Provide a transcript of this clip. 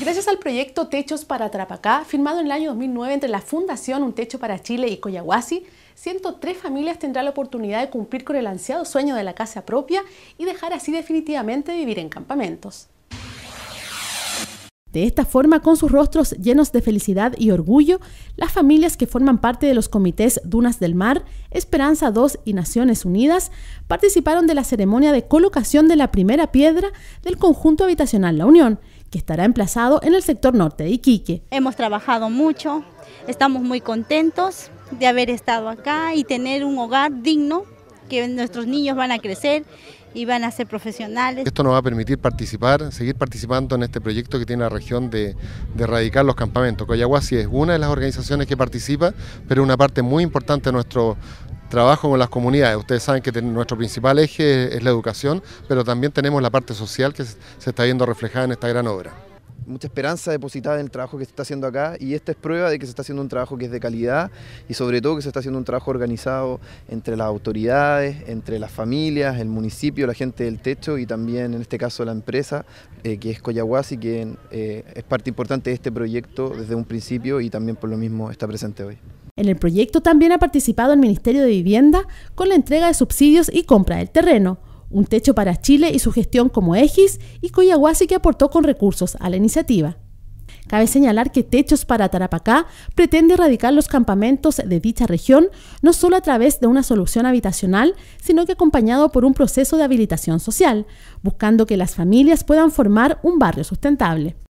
Gracias al proyecto Techos para Trapacá, firmado en el año 2009 entre la Fundación Un Techo para Chile y Coyahuasi, 103 familias tendrán la oportunidad de cumplir con el ansiado sueño de la casa propia y dejar así definitivamente de vivir en campamentos. De esta forma, con sus rostros llenos de felicidad y orgullo, las familias que forman parte de los comités Dunas del Mar, Esperanza 2 y Naciones Unidas participaron de la ceremonia de colocación de la primera piedra del conjunto habitacional La Unión, que estará emplazado en el sector norte de Iquique. Hemos trabajado mucho, estamos muy contentos de haber estado acá y tener un hogar digno, que nuestros niños van a crecer y van a ser profesionales. Esto nos va a permitir participar, seguir participando en este proyecto que tiene la región de, erradicar los campamentos. Coyahuasi es una de las organizaciones que participa, pero una parte muy importante de nuestro, trabajo con las comunidades. Ustedes saben que nuestro principal eje es la educación, pero también tenemos la parte social que se, está viendo reflejada en esta gran obra. Mucha esperanza depositada en el trabajo que se está haciendo acá y esta es prueba de que se está haciendo un trabajo que es de calidad y sobre todo que se está haciendo un trabajo organizado entre las autoridades, entre las familias, el municipio, la gente del techo y también en este caso la empresa eh, que es Coyahuasi, que eh, es parte importante de este proyecto desde un principio y también por lo mismo está presente hoy. En el proyecto también ha participado el Ministerio de Vivienda con la entrega de subsidios y compra del terreno, un techo para Chile y su gestión como EGIS y Coyahuasi que aportó con recursos a la iniciativa. Cabe señalar que Techos para Tarapacá pretende erradicar los campamentos de dicha región no solo a través de una solución habitacional, sino que acompañado por un proceso de habilitación social, buscando que las familias puedan formar un barrio sustentable.